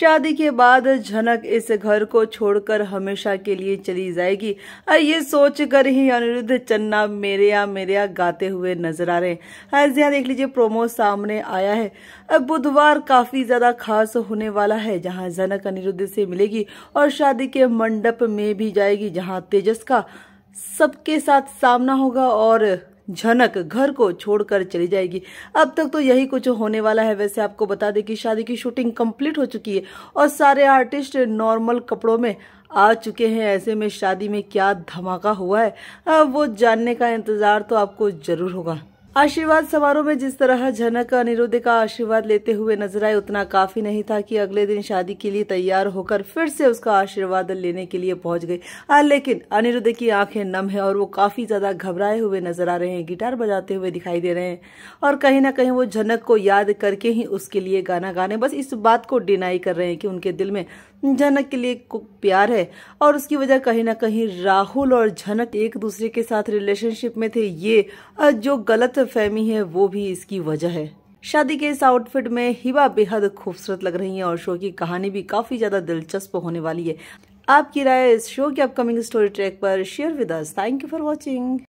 शादी के बाद झनक इस घर को छोड़कर हमेशा के लिए चली जाएगी ये सोचकर ही अनिरुद्ध चन्ना मेरे या मेरे या गाते हुए नजर आ रहे हैं यहाँ देख लीजिए प्रोमो सामने आया है अब बुधवार काफी ज्यादा खास होने वाला है जहां झनक अनिरुद्ध से मिलेगी और शादी के मंडप में भी जाएगी जहां तेजस का सबके साथ सामना होगा और झनक घर को छोड़कर चली जाएगी अब तक तो यही कुछ होने वाला है वैसे आपको बता दें कि शादी की शूटिंग कंप्लीट हो चुकी है और सारे आर्टिस्ट नॉर्मल कपड़ों में आ चुके हैं ऐसे में शादी में क्या धमाका हुआ है वो जानने का इंतज़ार तो आपको ज़रूर होगा आशीर्वाद समारोह में जिस तरह झनक अनिरुद्ध का आशीर्वाद लेते हुए नजर आए उतना काफी नहीं था कि अगले दिन शादी के लिए तैयार होकर फिर से उसका आशीर्वाद लेने के लिए पहुंच गई लेकिन अनिरुद्ध की आंखें नम है और वो काफी ज्यादा घबराए हुए नजर आ रहे हैं गिटार बजाते हुए दिखाई दे रहे हैं और कहीं ना कहीं वो झनक को याद करके ही उसके लिए गाना गाने बस इस बात को डिनाई कर रहे हैं कि उनके दिल में झनक के लिए प्यार है और उसकी वजह कहीं ना कहीं राहुल और झनक एक दूसरे के साथ रिलेशनशिप में थे ये जो गलत फहमी है वो भी इसकी वजह है शादी के इस आउटफिट में हिबा बेहद खूबसूरत लग रही है और शो की कहानी भी काफी ज्यादा दिलचस्प होने वाली है आपकी राय इस शो के अपकमिंग स्टोरी ट्रैक पर share with us thank you for watching